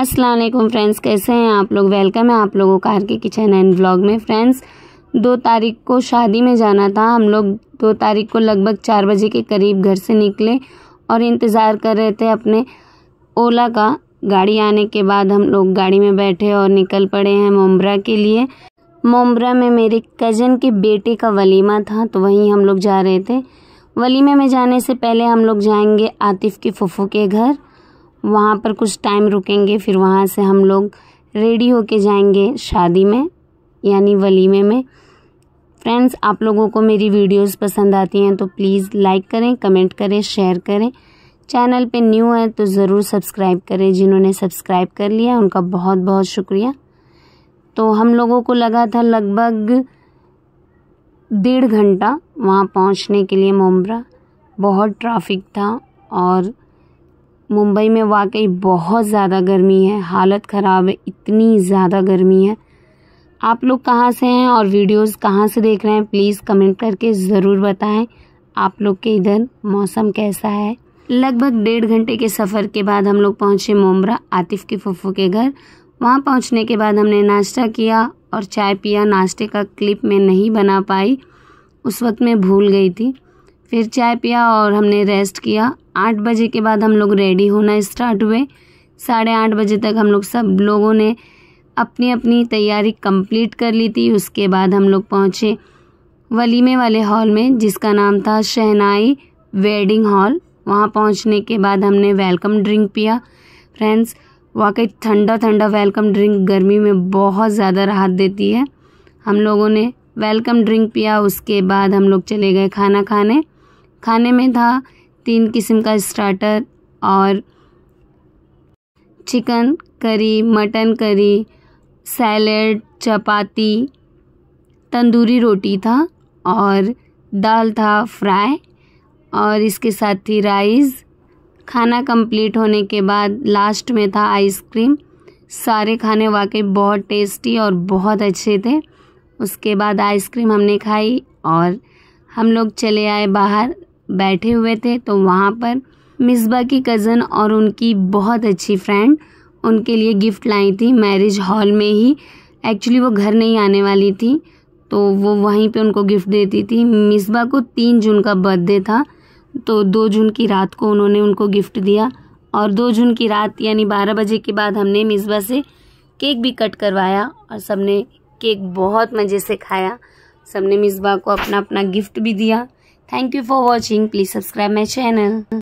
अस्सलाम वालेकुम फ्रेंड्स कैसे हैं आप लोग वेलकम है आप लोगों कार के किचन एंड ब्लॉग में फ्रेंड्स दो तारीख को शादी में जाना था हम लोग दो तारीख को लगभग चार बजे के करीब घर से निकले और इंतज़ार कर रहे थे अपने ओला का गाड़ी आने के बाद हम लोग गाड़ी में बैठे और निकल पड़े हैं मोमरा के लिए मोमरा में मेरे कज़न के बेटे का वलीमा था तो वहीं हम लोग जा रहे थे वलीमे में जाने से पहले हम लोग जाएंगे आतिफ़ के फुफू के घर वहाँ पर कुछ टाइम रुकेंगे फिर वहाँ से हम लोग रेडी होके जाएंगे शादी में यानी वलीमे में फ्रेंड्स आप लोगों को मेरी वीडियोस पसंद आती हैं तो प्लीज़ लाइक करें कमेंट करें शेयर करें चैनल पे न्यू है तो ज़रूर सब्सक्राइब करें जिन्होंने सब्सक्राइब कर लिया उनका बहुत बहुत शुक्रिया तो हम लोगों को लगा था लगभग डेढ़ घंटा वहाँ पहुँचने के लिए मुमरा बहुत ट्राफिक था और मुंबई में वाकई बहुत ज़्यादा गर्मी है हालत ख़राब है इतनी ज़्यादा गर्मी है आप लोग कहाँ से हैं और वीडियोस कहाँ से देख रहे हैं प्लीज़ कमेंट करके ज़रूर बताएं आप लोग के इधर मौसम कैसा है लगभग डेढ़ घंटे के सफ़र के बाद हम लोग पहुँचे मोमरा आतिफ के फुफू के घर वहाँ पहुँचने के बाद हमने नाश्ता किया और चाय पिया नाश्ते का क्लिप मैं नहीं बना पाई उस वक्त मैं भूल गई थी फिर चाय पिया और हमने रेस्ट किया आठ बजे के बाद हम लोग रेडी होना स्टार्ट हुए साढ़े आठ बजे तक हम लोग सब लोगों ने अपनी अपनी तैयारी कंप्लीट कर ली थी उसके बाद हम लोग पहुँचे वलीमे वाले हॉल में जिसका नाम था शहनाई वेडिंग हॉल वहाँ पहुँचने के बाद हमने वेलकम ड्रिंक पिया फ्रेंड्स वाकई ठंडा ठंडा वेलकम ड्रिंक गर्मी में बहुत ज़्यादा राहत देती है हम लोगों ने वेलकम ड्रिंक पिया उसके बाद हम लोग चले गए खाना खाने खाने में था तीन किस्म का स्टार्टर और chicken curry mutton curry salad चपाती तंदूरी रोटी था और दाल था फ्राई और इसके साथ थी राइस खाना कंप्लीट होने के बाद लास्ट में था आइसक्रीम सारे खाने वाकई बहुत टेस्टी और बहुत अच्छे थे उसके बाद आइसक्रीम हमने खाई और हम लोग चले आए बाहर बैठे हुए थे तो वहाँ पर मिसबा की कज़न और उनकी बहुत अच्छी फ्रेंड उनके लिए गिफ्ट लाई थी मैरिज हॉल में ही एक्चुअली वो घर नहीं आने वाली थी तो वो वहीं पे उनको गिफ्ट देती थी मिसबा को तीन जून का बर्थडे था तो दो जून की रात को उन्होंने उनको गिफ्ट दिया और दो जून की रात यानी बारह बजे के बाद हमने मिसबा से केक भी कट करवाया और सबने केक बहुत मज़े से खाया सबने मिसबा को अपना अपना गिफ्ट भी दिया Thank you for watching. Please subscribe my channel.